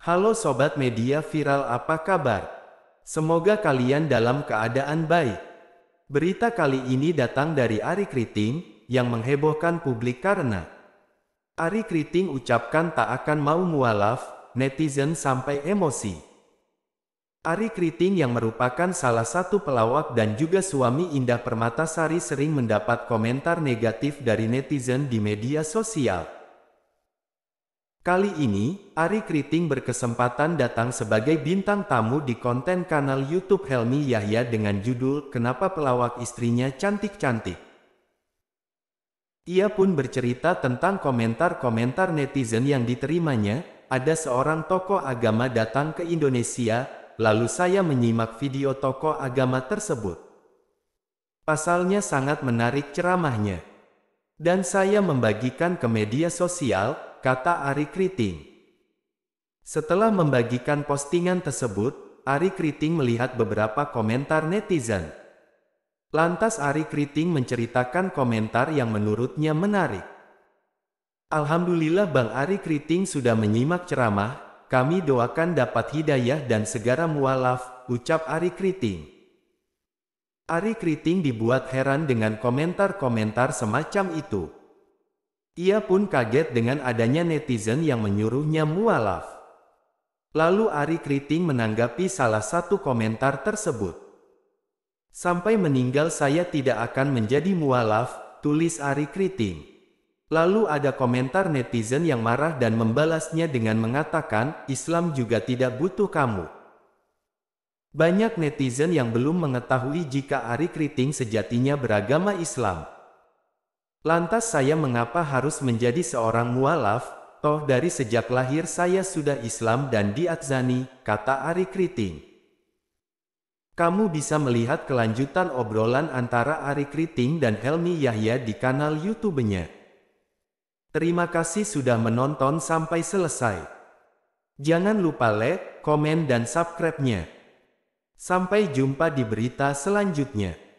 Halo sobat media viral, apa kabar? Semoga kalian dalam keadaan baik. Berita kali ini datang dari Ari Kriting yang menghebohkan publik karena Ari Kriting ucapkan tak akan mau mualaf, netizen sampai emosi. Ari Kriting yang merupakan salah satu pelawak dan juga suami Indah Permatasari sering mendapat komentar negatif dari netizen di media sosial. Kali ini, Ari Kriting berkesempatan datang sebagai bintang tamu di konten kanal YouTube Helmi Yahya dengan judul Kenapa Pelawak Istrinya Cantik-Cantik. Ia pun bercerita tentang komentar-komentar netizen yang diterimanya, ada seorang tokoh agama datang ke Indonesia, lalu saya menyimak video tokoh agama tersebut. Pasalnya sangat menarik ceramahnya. Dan saya membagikan ke media sosial, kata Ari Kriting. Setelah membagikan postingan tersebut, Ari Kriting melihat beberapa komentar netizen. Lantas Ari Kriting menceritakan komentar yang menurutnya menarik. Alhamdulillah Bang Ari Kriting sudah menyimak ceramah, kami doakan dapat hidayah dan segera mualaf, ucap Ari Kriting. Ari Kriting dibuat heran dengan komentar-komentar semacam itu. Ia pun kaget dengan adanya netizen yang menyuruhnya mualaf. Lalu Ari Kriting menanggapi salah satu komentar tersebut. Sampai meninggal saya tidak akan menjadi mualaf, tulis Ari Kriting. Lalu ada komentar netizen yang marah dan membalasnya dengan mengatakan, Islam juga tidak butuh kamu. Banyak netizen yang belum mengetahui jika Ari Kriting sejatinya beragama Islam. Lantas saya mengapa harus menjadi seorang mualaf? Toh dari sejak lahir saya sudah Islam dan diadzani, kata Ari Kriting. Kamu bisa melihat kelanjutan obrolan antara Ari Kriting dan Helmi Yahya di kanal YouTube-nya. Terima kasih sudah menonton sampai selesai. Jangan lupa like, komen dan subscribe-nya. Sampai jumpa di berita selanjutnya.